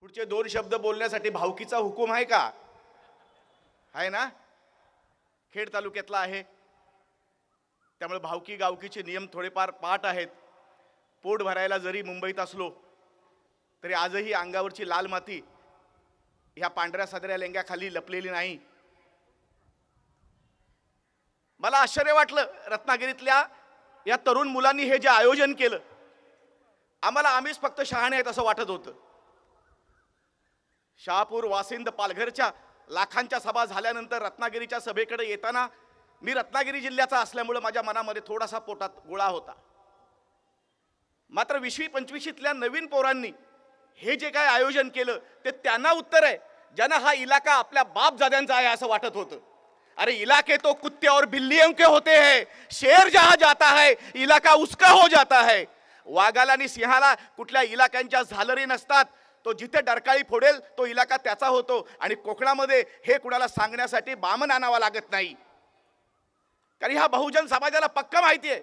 पुढचे दोन शब्द बोलण्यासाठी भावकीचा हुकूम आहे का आहे ना खेड तालुक्यातला आहे त्यामुळे भावकी गावकीचे नियम थोडेफार पाठ आहेत पोट भरायला जरी मुंबईत असलो तरी आजही अंगावरची लाल माती ह्या पांढऱ्या सादऱ्या लेंग्याखाली लपलेली नाही मला आश्चर्य वाटलं रत्नागिरीतल्या या तरुण मुलांनी हे जे आयोजन केलं आम्हाला आम्हीच फक्त शहाणे आहेत असं वाटत होतं शहापूर वासिंद पालघरच्या लाखांच्या सभा झाल्यानंतर रत्नागिरीच्या सभेकडे येताना मी रत्नागिरी जिल्ह्याचा असल्यामुळं माझ्या मनामध्ये थोडासा पोटात गोळा होता मात्र विशवी पंचवीशीतल्या नवीन पोरांनी हे जे काय आयोजन केलं ते त्यांना उत्तर आहे ज्यांना हा इलाका आपल्या बापजाद्यांचा आहे असं वाटत होतं अरे इलाके तो कुत्ते और बिल्लियों के होते है शेर जहां जाता है इलाका उसका हो जाता है वाघाला आणि सिंहाला कुठल्या इलाक्यांच्या झालरी नसतात तो जिथे डरकाळी फोडेल तो इलाका त्याचा होतो आणि कोकणामध्ये हे कुणाला सांगण्यासाठी बामन आणावा लागत नाही कारण ह्या बहुजन समाजाला पक्क माहिती आहे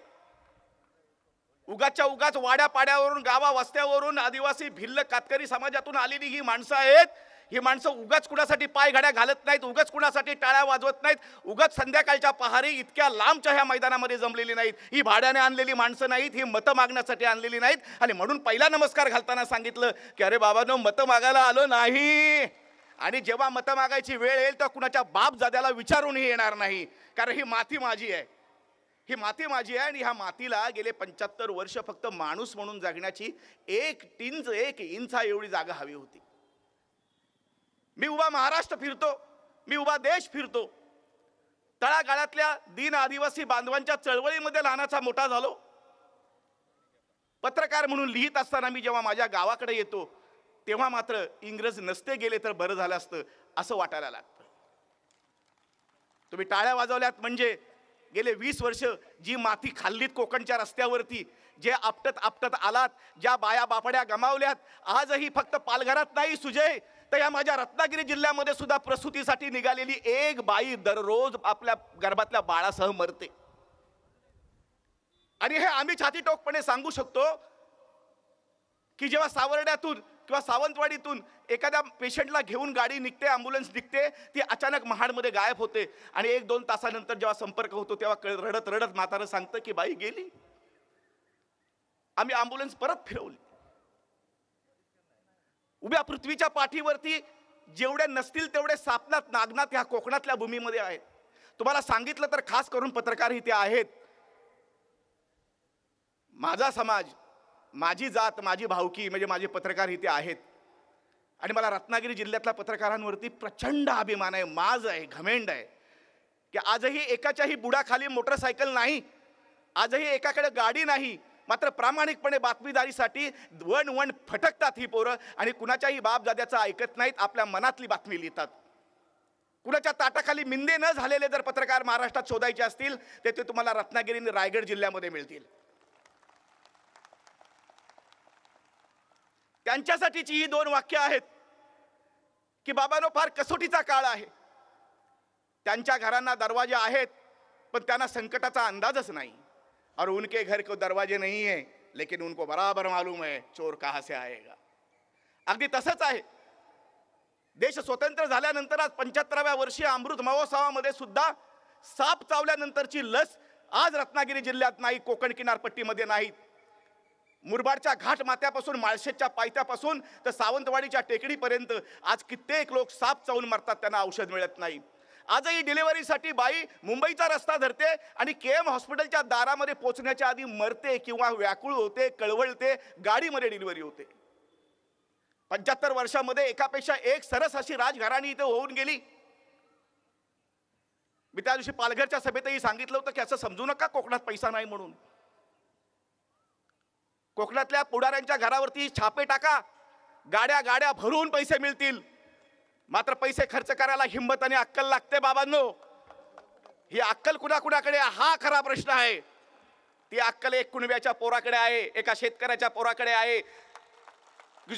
उगाच्या उगाच वाड्या पाड्यावरून गावा वस्त्यावरून आदिवासी भिल्ल कातकरी समाजातून आलेली ही माणसं आहेत ही माणसं उगाच कुणासाठी पायघड्या घालत नाहीत उगाच कुणासाठी टाळ्या वाजवत नाहीत उगाच संध्याकाळच्या पहारी इतक्या लांबच्या ह्या मैदानामध्ये जमलेली नाहीत ही भाड्याने आणलेली माणसं नाहीत ही मतं मागण्यासाठी आणलेली नाहीत आणि म्हणून पहिला नमस्कार घालताना सांगितलं की अरे बाबानो मतं मागायला आलो नाही आणि जेव्हा मतं मागायची वेळ येईल तर कुणाच्या बाप जाद्याला विचारूनही येणार नाही कारण ही माती माझी आहे ही माती माझी आहे आणि ह्या मातीला गेले पंच्याहत्तर वर्ष फक्त माणूस म्हणून जगण्याची एक टिंच एक इंचा एवढी जागा हवी होती मी उभा महाराष्ट्र फिरतो मी उभा देश फिरतो तळागाळातल्या दीन आदिवासी बांधवांच्या चळवळीमध्ये लहानाचा मोठा झालो पत्रकार म्हणून लिहित असताना मी जेव्हा माझ्या गावाकडे येतो तेव्हा मात्र इंग्रज नसते गेले तर बरं झालं असतं असं वाटायला लागतं तुम्ही टाळ्या वाजवल्यात म्हणजे गेले वीस वर्ष जी माती खाल्लीत कोकणच्या रस्त्यावरती जे आपटत आपटत आलात ज्या बाया बापड्या गमावल्यात आजही फक्त पालघरात नाही सुजय तर या माझ्या रत्नागिरी जिल्ह्यामध्ये सुद्धा प्रसूतीसाठी निघालेली एक बाई दररोज आपल्या गर्भातल्या बाळासह मरते आणि हे आम्ही छातीटोकपणे सांगू शकतो की जेव्हा सावर्ड्यातून किंवा सावंतवाडीतून एखाद्या पेशंटला घेऊन गाडी निघते ॲम्ब्युलन्स निघते ती अचानक महाडमध्ये गायब होते आणि एक दोन तासानंतर जेव्हा संपर्क होतो तेव्हा रडत रडत म्हातारं सांगतं की बाई गेली आम्ही ॲम्ब्युलन्स परत फिरवली उभ्या पृथ्वीच्या पाठीवरती जेवढ्या नसतील तेवढे सापनात नागनाथ ह्या कोकणातल्या भूमीमध्ये आहेत तुम्हाला सांगितलं तर खास करून पत्रकार इथे आहेत माझा समाज माझी जात माझी भावकी म्हणजे माझे पत्रकार इथे आहेत आणि मला रत्नागिरी जिल्ह्यातल्या पत्रकारांवरती प्रचंड अभिमान आहे माज आहे घमेंड आहे की आजही एकाच्याही बुडाखाली मोटरसायकल नाही आजही एकाकडे गाडी नाही मात्र प्रामाणिकपणे बातमीदारीसाठी वण वण फटकतात ही पोरं आणि कुणाच्याही बापदाद्याचं ऐकत नाहीत आपल्या मनातली बातमी लिहितात कुणाच्या ताटाखाली मिंदे न झालेले जर पत्रकार महाराष्ट्रात शोधायचे असतील तर ते तुम्हाला रत्नागिरी आणि रायगड जिल्ह्यामध्ये मिळतील त्यांच्यासाठीची ही दोन वाक्य आहेत की बाबानो फार कसोटीचा काळ आहे त्यांच्या घरांना दरवाजे आहेत पण त्यांना संकटाचा अंदाजच नाही और उनके घर को दरवाजे नहीं है लेकिन उनको बराबर मालूम है चोर कहा से आएगा अगदी तसंच आहे देश स्वतंत्र झाल्यानंतर आज पंच्याहत्तराव्या वर्षी अमृत महोत्सवामध्ये सुद्धा साप चावल्यानंतरची लस आज रत्नागिरी जिल्ह्यात नाही कोकण किनारपट्टीमध्ये नाही मुरबाडच्या घाट मात्यापासून माळशेच्या पायथ्यापासून तर सावंतवाडीच्या टेकडीपर्यंत आज कित्येक लोक साप चावून मरतात त्यांना औषध मिळत नाही आजही डिलिव्हरीसाठी बाई मुंबईचा रस्ता धरते आणि के एम हॉस्पिटलच्या दारामध्ये पोचण्याच्या आधी मरते किंवा व्याकुळ होते कळवळते गाडीमध्ये डिलिव्हरी होते पंच्याहत्तर वर्षामध्ये एकापेक्षा एक सरस अशी राजघराणी इथे होऊन गेली मी त्या दिवशी पालघरच्या सभेतही सांगितलं होतं की असं समजू नका कोकणात पैसा नाही म्हणून कोकणातल्या पुढाऱ्यांच्या घरावरती छापे टाका गाड्या गाड्या भरून पैसे मिळतील मात्र पैसे खर्च करायला हिंमत आणि अक्कल लागते बाबांनो ही अक्कल कुणाकुणाकडे हा खरा प्रश्न आहे ती अक्कल एक कुणव्याच्या पोराकडे आहे एका शेतकऱ्याच्या पोराकडे आहे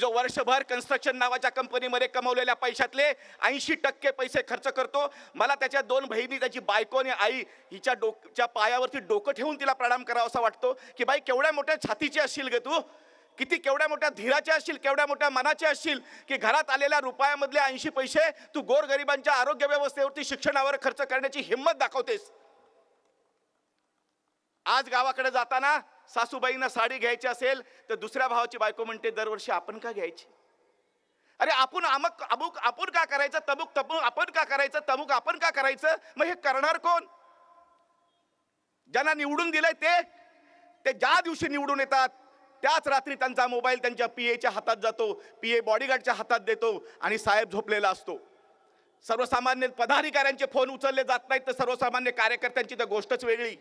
जो वर्षभर कन्स्ट्रक्शन नावाच्या कंपनीमध्ये कमवलेल्या पैशातले ऐंशी टक्के पैसे खर्च करतो मला त्याच्या दोन बहिणी त्याची बायको आणि आई हिच्या डोकच्या पायावरती डोकं ठेवून तिला प्रणाम करावा असा वाटतो की बाई केवढ्या मोठ्या छातीची असशील ग तू किती केवढ्या मोठ्या धीराच्या असतील केवढ्या मोठ्या मनाचे असतील की घरात आलेल्या रुपयामधले ऐंशी पैसे तू गोरगरिबांच्या आरोग्य व्यवस्थेवरती शिक्षणावर खर्च करण्याची हिंमत दाखवतेस आज गावाकडे जाताना सासूबाईंना साडी घ्यायची असेल तर दुसऱ्या भावाची बायको म्हणते दरवर्षी आपण का घ्यायची अरे आपण अमक अमुक आपण का करायचं तमुक तबुक आपण का करायचं तमुक आपण का करायचं मग हे करणार कोण ज्यांना निवडून दिलंय ते ज्या दिवशी निवडून येतात त्याच रात्री त्यांचा मोबाईल त्यांच्या पी एच्या हातात जातो पी ए बॉडीगार्डच्या हातात देतो आणि साहेब झोपलेला असतो सर्वसामान्य पदाधिकाऱ्यांचे फोन उचलले जात नाहीत तर सर्वसामान्य कार्यकर्त्यांची तर गोष्टच वेगळी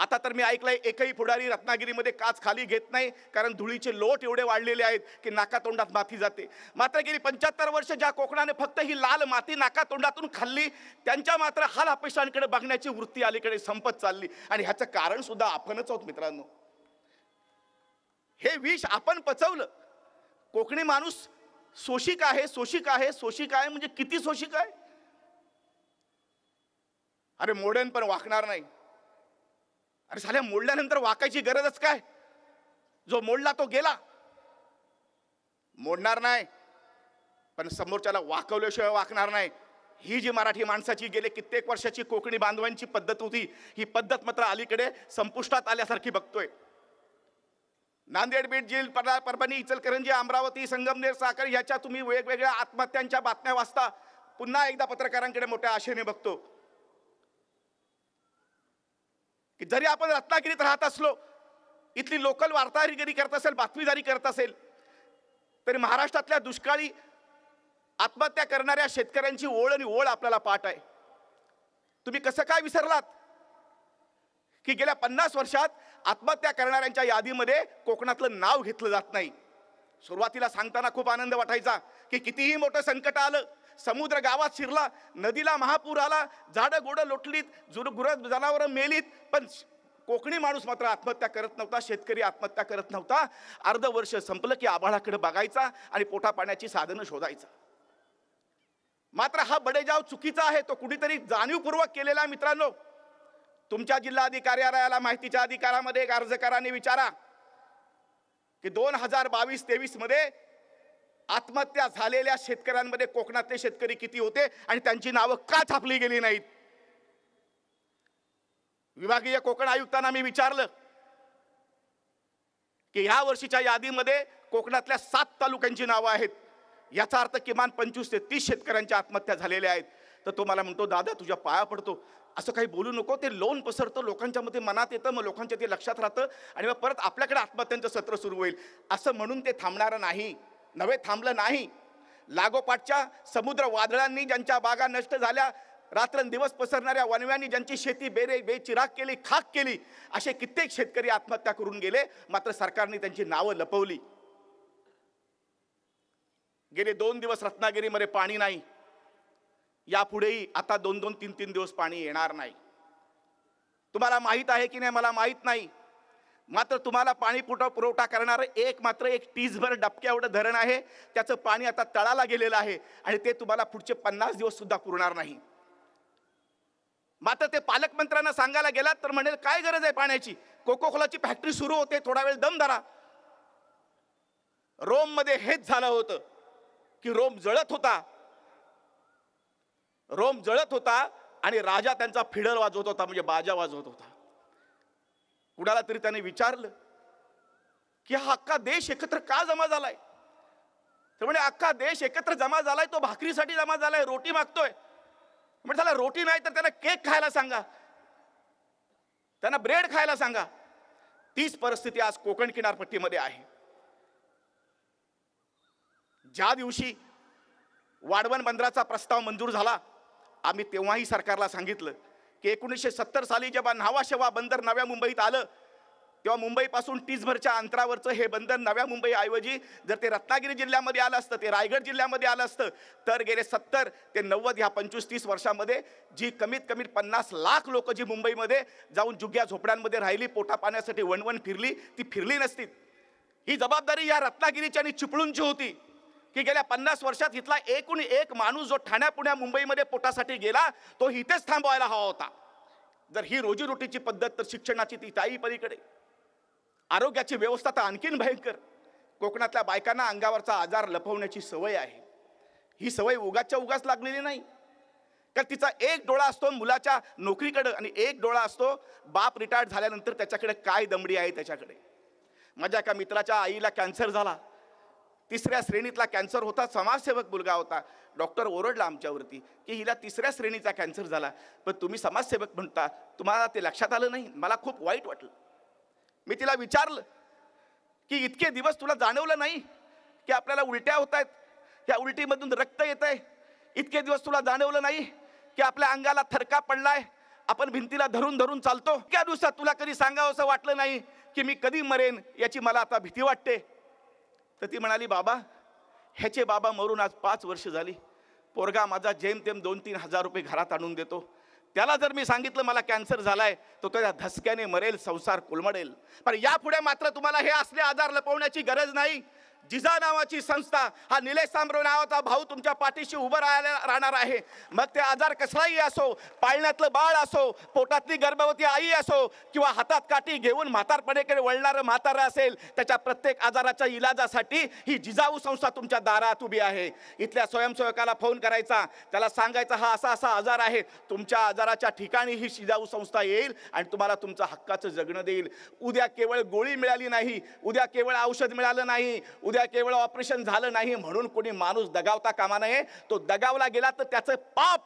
आता तर मी ऐकलंय एकही पुढारी रत्नागिरीमध्ये काच खाली घेत नाही कारण धुळीचे लोट एवढे वाढलेले आहेत की नाकातोंडात माती जाते मात्र गेली पंच्याहत्तर वर्ष ज्या कोकणाने फक्त ही लाल माती नाकातोंडातून खाल्ली त्यांच्या मात्र हाल अपेक्षांकडे बघण्याची वृत्ती अलीकडे संपत चालली आणि ह्याचं कारण सुद्धा आपणच आहोत मित्रांनो हे विष आपण पचवलं कोकणी माणूस सोशिक आहे सोशिक आहे सोशिक आहे म्हणजे किती सोशिक आहे अरे मोडन पण वाकणार नाही अरे साल्या मोडल्यानंतर वाकायची गरजच काय जो मोडला तो गेला मोडणार नाही पण समोरच्याला वाकवल्याशिवाय वाकणार नाही ही जी मराठी माणसाची गेले कित्येक वर्षाची कोकणी बांधवांची पद्धत होती ही पद्धत मात्र अलीकडे संपुष्टात आल्यासारखी बघतोय नांदेड बीड जिल परभणी इचलकरंजी अमरावती संगमनेर साखर ह्याच्या तुम्ही वेगवेगळ्या आत्महत्यांच्या बातम्या वाचता पुन्हा एकदा पत्रकारांकडे मोठ्या आशेने बघतो की जरी आपण रत्नागिरीत राहत असलो इथली लोकल वार्ताहरगिरी करत असेल बातमीदारी करत असेल तरी महाराष्ट्रातल्या दुष्काळी आत्महत्या करणाऱ्या शेतकऱ्यांची ओळ आणि ओळ आपल्याला पाठ आहे तुम्ही कसं काय विसरलात की गेल्या पन्नास वर्षात आत्महत्या करणाऱ्यांच्या यादीमध्ये कोकणातलं नाव घेतलं जात नाही सुरुवातीला सांगताना खूप आनंद वाटायचा की कितीही मोठं संकट आलं समुद्र गावात शिरला नदीला महापूर आला झाडं गोडं लोटलीत गुरं जनावरं मेलीत पण कोकणी माणूस मात्र आत्महत्या करत नव्हता शेतकरी आत्महत्या करत नव्हता अर्ध वर्ष संपलं की आभाळाकडे बघायचा आणि पोटा पाण्याची साधनं शोधायचा मात्र हा बडेजाव चुकीचा आहे तो कुठेतरी जाणीवपूर्वक केलेला मित्रांनो तुमच्या कार्यालयाला माहितीच्या अधिकारामध्ये एक अर्जकाराने विचारा की दोन हजार बावीस तेवीस मध्ये आत्महत्या झालेल्या शेतकऱ्यांमध्ये कोकणातले शेतकरी किती होते आणि त्यांची नावं का छापली गेली नाहीत विभागीय कोकण आयुक्तांना मी विचारलं की ह्या वर्षीच्या यादीमध्ये कोकणातल्या सात तालुक्यांची नावं आहेत याचा अर्थ किमान पंचवीस ते तीस शेतकऱ्यांच्या आत्महत्या झालेल्या आहेत तर तो मला म्हणतो दादा तुझ्या पाया पडतो असं काही बोलू नको ते लोन पसरतं लोकांच्या मध्ये मनात येतं मग लोकांच्या ते लक्षात राहतं आणि मग परत आपल्याकडे आत्महत्यांचं सत्र सुरू होईल असं म्हणून ते थांबणारं नाही नव्हे थांबलं नाही लागोपाठच्या समुद्र वादळांनी ज्यांच्या बागा नष्ट झाल्या दिवस पसरणाऱ्या वनव्यांनी ज्यांची शेती बेरे चिराग केली खाक केली असे कित्येक शेतकरी आत्महत्या करून गेले मात्र सरकारने त्यांची नावं लपवली गेले दोन दिवस रत्नागिरीमध्ये पाणी नाही यापुढेही आता दोन दोन तीन तीन दिवस पाणी येणार नाही तुम्हाला माहीत आहे की नाही मला माहीत नाही मात्र तुम्हाला पाणी पुरवठा पुरवठा करणारं एक मात्र एक टीजभर डबक्या एवढं धरण आहे त्याचं पाणी आता तळाला गेलेलं आहे आणि ते तुम्हाला पुढचे पन्नास दिवस सुद्धा पुरणार नाही मात्र ते पालकमंत्र्यांना सांगायला गेलात तर म्हणेल काय गरज आहे पाण्याची कोकोकोलाची फॅक्टरी सुरू होते थोडा वेळ दम धरा रोममध्ये हेच झालं होतं की रोम जळत होता रोम जळत होता आणि राजा त्यांचा फिडर वाजवत होता म्हणजे बाजा वाजवत होता कुणाला तरी त्याने विचारलं की हा अख्खा देश एकत्र का जमा झालाय तर म्हणजे अख्खा देश एकत्र जमा झालाय तो भाकरीसाठी जमा झालाय रोटी मागतोय म्हणजे त्याला रोटी नाही तर त्याला केक खायला सांगा त्यांना ब्रेड खायला सांगा तीच परिस्थिती आज कोकण किनारपट्टीमध्ये आहे ज्या दिवशी वाडवण बंदराचा प्रस्ताव मंजूर झाला आम्ही तेव्हाही सरकारला सांगितलं की एकोणीसशे सत्तर साली जेव्हा न्हावाशेवा बंदर नव्या मुंबईत आलं तेव्हा मुंबईपासून टीसभरच्या अंतरावरचं हे बंदर नव्या मुंबईऐवजी जर ते रत्नागिरी जिल्ह्यामध्ये आलं असतं ते रायगड जिल्ह्यामध्ये आलं असतं तर गेले सत्तर ते नव्वद ह्या पंचवीस तीस वर्षामध्ये जी कमीत कमी पन्नास लाख लोक जी मुंबईमध्ये जाऊन जुग्या झोपड्यांमध्ये राहिली पोटा पाण्यासाठी वणवण फिरली ती फिरली नसती ही जबाबदारी या रत्नागिरीच्या आणि चिपळूणची होती की गेल्या पन्नास वर्षात इथला एकूण एक माणूस जो ठाण्या पुण्या मुंबईमध्ये पोटासाठी गेला तो इथेच थांबवायला हवा होता जर ही रोजीरोटीची पद्धत तर शिक्षणाची ती ताई पलीकडे आरोग्याची व्यवस्था तर आणखीन भयंकर कोकणातल्या बायकांना अंगावरचा आजार लपवण्याची सवय आहे ही सवय उगाच्या उगाच लागलेली नाही कारण तिचा एक डोळा असतो मुलाच्या नोकरीकडं आणि एक डोळा असतो बाप रिटायर्ड झाल्यानंतर त्याच्याकडे काय दमडी आहे त्याच्याकडे माझ्या एका मित्राच्या आईला कॅन्सर झाला तिसऱ्या श्रेणीतला कॅन्सर होता समाजसेवक मुलगा होता डॉक्टर ओरडला आमच्यावरती की हिला तिसऱ्या श्रेणीचा कॅन्सर झाला पण तुम्ही समाजसेवक म्हणता तुम्हाला ते लक्षात आलं नाही मला खूप वाईट वाटलं मी तिला विचारलं की इतके दिवस तुला जाणवलं नाही की आपल्याला उलट्या होत आहेत त्या उलटीमधून रक्त येत आहे इतके दिवस तुला जाणवलं नाही की आपल्या अंगाला थरका पडलाय आपण भिंतीला धरून धरून चालतो त्या दिवसात तुला कधी सांगावं असं वाटलं नाही की मी कधी मरेन याची मला आता भीती वाटते तर ती म्हणाली बाबा ह्याचे बाबा मरून आज पाच वर्ष झाली पोरगा माझा जेमतेम दोन तीन हजार रुपये घरात आणून देतो त्याला जर मी सांगितलं मला कॅन्सर झालाय तो त्याच्या धसक्याने मरेल संसार कोलमडेल पण यापुढे मात्र तुम्हाला हे असले आजार लपवण्याची गरज नाही जिजा नावाची संस्था हा निलेश सांबरो नावाचा भाऊ तुमच्या पाठीशी उभं राहायला राहणार आहे मग ते आजार कसलाही असो पाळण्यातलं बाळ असो पोटातली गर्भवती आई असो किंवा हातात काठी घेऊन म्हातारपणेकडे वळणारं म्हातारं असेल त्याच्या प्रत्येक आजाराच्या इलाजासाठी ही जिजाऊ संस्था तुमच्या दारात उभी आहे इथल्या स्वयंसेवकाला फोन करायचा त्याला सांगायचा हा असा असा आजार आहे तुमच्या आजाराच्या ठिकाणी ही जिजाऊ संस्था येईल आणि तुम्हाला तुमचं हक्काचं जगणं देईल उद्या केवळ गोळी मिळाली नाही उद्या केवळ औषध मिळालं नाही उद्या केवळ ऑपरेशन झालं नाही म्हणून कोणी माणूस दगावता कामा नये तो दगावला गेला तर त्याचं पाप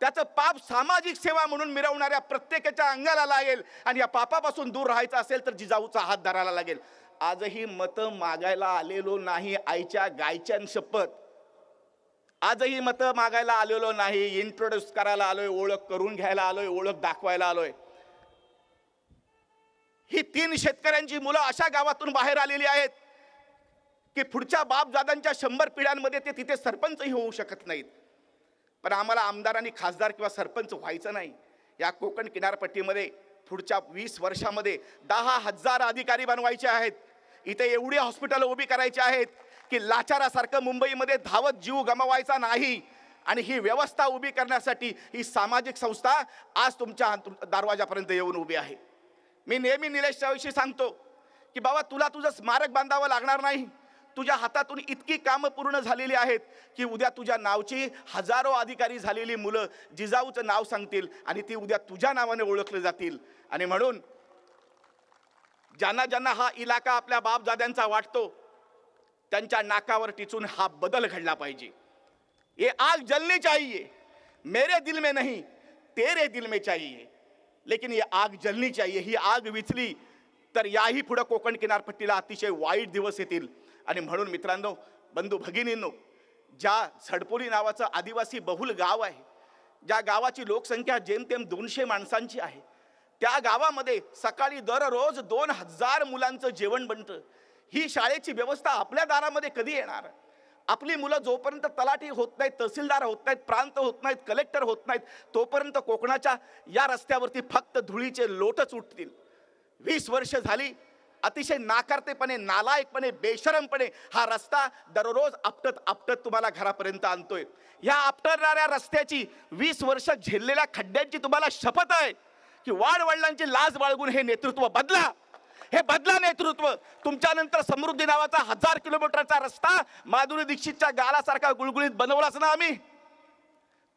त्याचं पाप सामाजिक सेवा म्हणून मिरवणाऱ्या प्रत्येकाच्या अंगाला लागेल आणि या पापापासून दूर राहायचं असेल तर जिजाऊचा हात धरायला लागेल आजही मतं मागायला आलेलो नाही आईच्या गायच्या शपथ आजही मतं मागायला आलेलो नाही इंट्रोड्यूस करायला आलोय ओळख करून घ्यायला आलोय ओळख दाखवायला आलोय ही तीन शेतकऱ्यांची मुलं अशा गावातून बाहेर आलेली आहेत की पुढच्या बापजादांच्या शंभर पिढ्यांमध्ये ते तिथे सरपंचही होऊ शकत नाहीत पण आम्हाला आमदार आणि खासदार किंवा सरपंच व्हायचं नाही या कोकण किनारपट्टीमध्ये पुढच्या वीस वर्षामध्ये दहा हजार अधिकारी बनवायचे आहेत इथे एवढी हॉस्पिटल उभी करायची आहेत की लाचारासारखं मुंबईमध्ये धावत जीव गमवायचा नाही आणि ही व्यवस्था उभी करण्यासाठी ही सामाजिक संस्था आज तुमच्या दरवाजापर्यंत येऊन उभी आहे मी नेहमी निलेशच्याविषयी सांगतो की बाबा तुला तुझं स्मारक बांधावं लागणार नाही तुझ्या हातातून इतकी कामं पूर्ण झालेली आहेत की उद्या तुझ्या नावची हजारो अधिकारी झालेली मुलं जिजाऊचं नाव सांगतील आणि ती उद्या तुझ्या नावाने ओळखली जातील आणि म्हणून ज्यांना ज्यांना हा इलाका आपल्या बापदाद्यांचा वाटतो त्यांच्या नाकावर टिचून हा बदल घडला पाहिजे ये आग जलने चाहिए मेरे दिल में नहीं तेरे दिल में चाहिए लेकिन ये आग जलनी चाहिए ही आग विचली तर याही पुढं कोकण किनारपट्टीला अतिशय वाईट दिवस येतील आणि म्हणून मित्रांनो बंधू भगिनींनो ज्या झडपोली नावाचं आदिवासी बहुल गाव आहे ज्या गावाची लोकसंख्या जेमतेम दोनशे माणसांची आहे त्या गावामध्ये सकाळी दररोज दोन हजार मुलांचं जेवण बनतं ही शाळेची व्यवस्था आपल्या दारामध्ये कधी येणार आपली मुलं जोपर्यंत तलाठी होत नाहीत तहसीलदार होत नाहीत प्रांत होत नाहीत कलेक्टर होत नाहीत तोपर्यंत कोकणाच्या या रस्त्यावरती फक्त धुळीचे लोटच उठतील वीस वर्ष झाली अतिशय नाकारतेपणे नालायकपणे बेशरमपणे हा रस्ता दररोज आपटत आपटत तुम्हाला घरापर्यंत आणतोय ह्या आपटणाऱ्या रस्त्याची वीस वर्ष झेललेल्या खड्ड्यांची तुम्हाला शपथ आहे की वाडवडिलांची लाज बाळगून हे नेतृत्व बदला हे बदला नेतृत्व तुमच्यानंतर समृद्धी नावाचा हजार किलोमीटरचा रस्ता माधुरी दीक्षितच्या गालासारखा गुळगुळीत बनवलाच ना आम्ही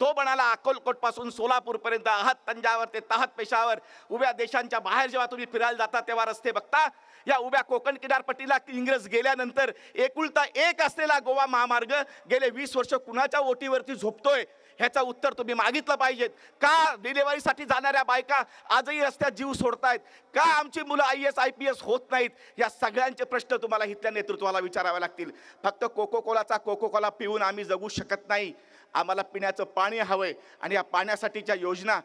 तो म्हणाला सोलापूर सोलापूरपर्यंत आहात तंजावर ते ताहत पेशावर उभ्या देशांच्या बाहेर जेव्हा तुम्ही फिरायला जाता तेव्हा रस्ते बघता या उभ्या कोकण किनारपट्टीला इंग्रज गेल्यानंतर एकुलता एक असलेला गोवा महामार्ग गेले वीस वर्ष कुणाच्या ओटीवरती झोपतोय ह्याचा उत्तर तुम्ही मागितलं पाहिजेत का डिलेवरीसाठी जाणाऱ्या बायका आजही रस्त्यात जीव सोडतायत का आमची मुलं I S I P S होत नाहीत या सगळ्यांचे प्रश्न तुम्हाला इथल्या नेतृत्वाला विचारावे लागतील फक्त कोको कोलाचा कोको कोला पिऊन आम्ही जगू शकत नाही आम्हाला पिण्याचं पाणी हवंय आणि या पाण्यासाठीच्या योजना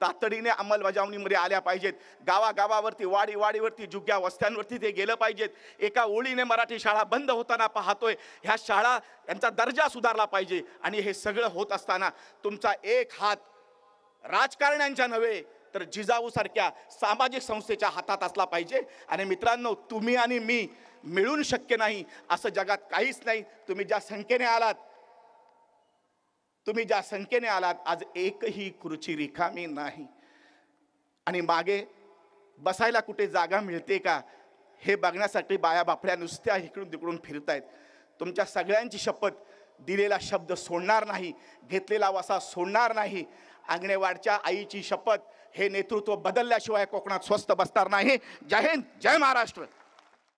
तातडीने अंमलबजावणीमध्ये आल्या पाहिजेत गावागावावरती वाडी वाडीवरती जुग्या वस्त्यांवरती ते गेलं पाहिजेत एका ओळीने मराठी शाळा बंद होताना पाहतोय ह्या शाळा यांचा दर्जा सुधारला पाहिजे आणि हे सगळं होत असताना तुमचा एक हात राजकारण्यांच्या नव्हे तर जिजाऊसारख्या सामाजिक संस्थेच्या हातात असला पाहिजे आणि मित्रांनो तुम्ही आणि मी मिळून शक्य नाही असं जगात काहीच नाही तुम्ही ज्या संख्येने आलात तुम्ही ज्या संख्येने आलात आज एकही खुर्ची रिकामी नाही आणि मागे बसायला कुठे जागा मिळते का हे बघण्यासाठी बाया बापड्या नुसत्या इकडून तिकडून फिरतायत तुमच्या सगळ्यांची शपथ दिलेला शब्द सोडणार नाही घेतलेला वसा सोडणार नाही अंगणेवाडच्या आईची शपथ हे नेतृत्व बदलल्याशिवाय कोकणात स्वस्त बसणार नाही जय हिंद जय महाराष्ट्र